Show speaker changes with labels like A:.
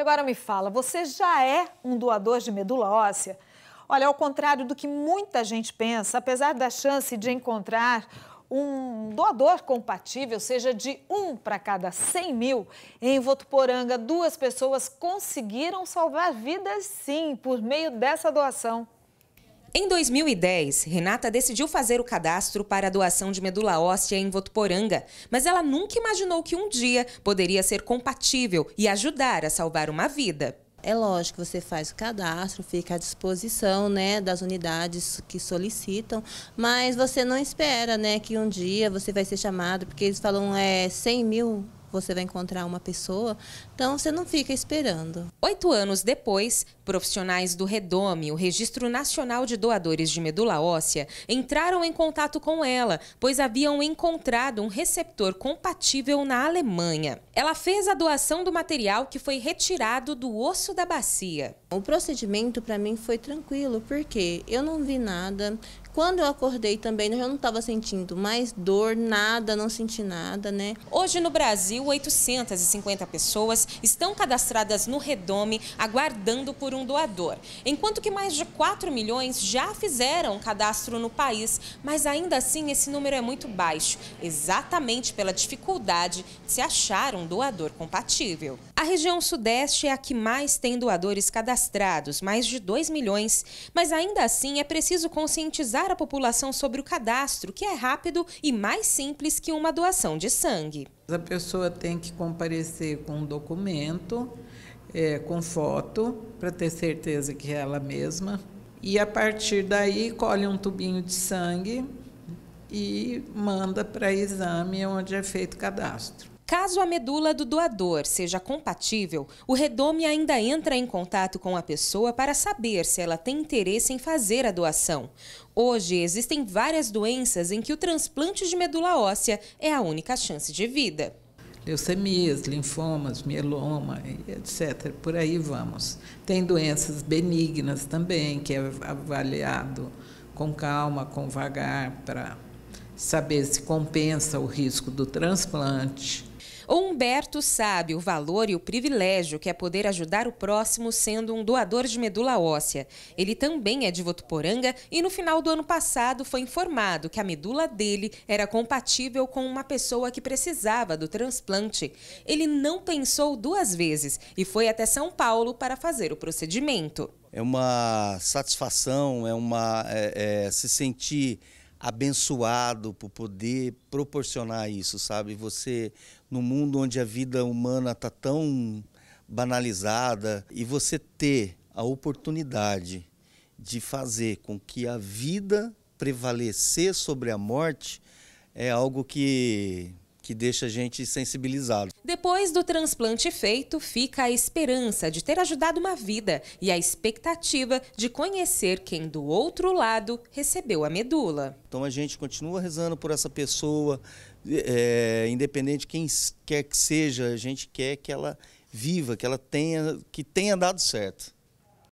A: Agora me fala, você já é um doador de medula óssea? Olha, ao contrário do que muita gente pensa, apesar da chance de encontrar um doador compatível, seja de um para cada 100 mil, em Votuporanga, duas pessoas conseguiram salvar vidas, sim, por meio dessa doação. Em 2010, Renata decidiu fazer o cadastro para a doação de medula óssea em Votuporanga, mas ela nunca imaginou que um dia poderia ser compatível e ajudar a
B: salvar uma vida. É lógico, você faz o cadastro, fica à disposição né, das unidades que solicitam, mas você não espera né, que um dia você vai ser chamado, porque eles falam é, 100 mil você vai encontrar uma pessoa, então você não fica esperando.
A: Oito anos depois, profissionais do Redome, o Registro Nacional de Doadores de Medula Óssea, entraram em contato com ela, pois haviam encontrado um receptor compatível na
B: Alemanha.
A: Ela fez a doação do material que foi
B: retirado do osso da bacia. O procedimento para mim foi tranquilo, porque eu não vi nada, quando eu acordei também, eu não estava sentindo mais dor, nada, não senti nada, né? Hoje no Brasil, 850 pessoas estão cadastradas
A: no Redome aguardando por um doador, enquanto que mais de 4 milhões já fizeram cadastro no país, mas ainda assim esse número é muito baixo, exatamente pela dificuldade de se achar um doador compatível. A região Sudeste é a que mais tem doadores cadastrados, mais de 2 milhões. Mas ainda assim é preciso conscientizar a população sobre o cadastro, que é rápido e mais simples que uma
C: doação de sangue. A pessoa tem que comparecer com um documento, é, com foto, para ter certeza que é ela mesma. E a partir daí colhe um tubinho de sangue e manda para exame onde é feito o cadastro. Caso a medula do doador seja compatível, o
A: redome ainda entra em contato com a pessoa para saber se ela tem interesse em fazer a doação. Hoje, existem várias doenças em que o transplante de medula óssea é a
C: única chance de vida leucemias, linfomas, mieloma, etc. Por aí vamos. Tem doenças benignas também, que é avaliado com calma, com vagar, para saber se compensa o risco do transplante.
A: O Humberto sabe o valor e o privilégio que é poder ajudar o próximo sendo um doador de medula óssea. Ele também é de Votuporanga e no final do ano passado foi informado que a medula dele era compatível com uma pessoa que precisava do transplante. Ele não pensou duas vezes e foi até São Paulo para fazer o procedimento.
D: É uma satisfação, é uma é, é, se sentir abençoado por poder proporcionar isso, sabe? Você, no mundo onde a vida humana está tão banalizada, e você ter a oportunidade de fazer com que a vida prevalecer sobre a morte é algo que que deixa a gente sensibilizado.
A: Depois do transplante feito, fica a esperança de ter ajudado uma vida e a expectativa de conhecer quem do outro lado recebeu a medula.
D: Então a gente continua rezando por essa pessoa, é, independente de quem quer que seja, a gente quer que ela viva, que ela tenha, que tenha dado certo.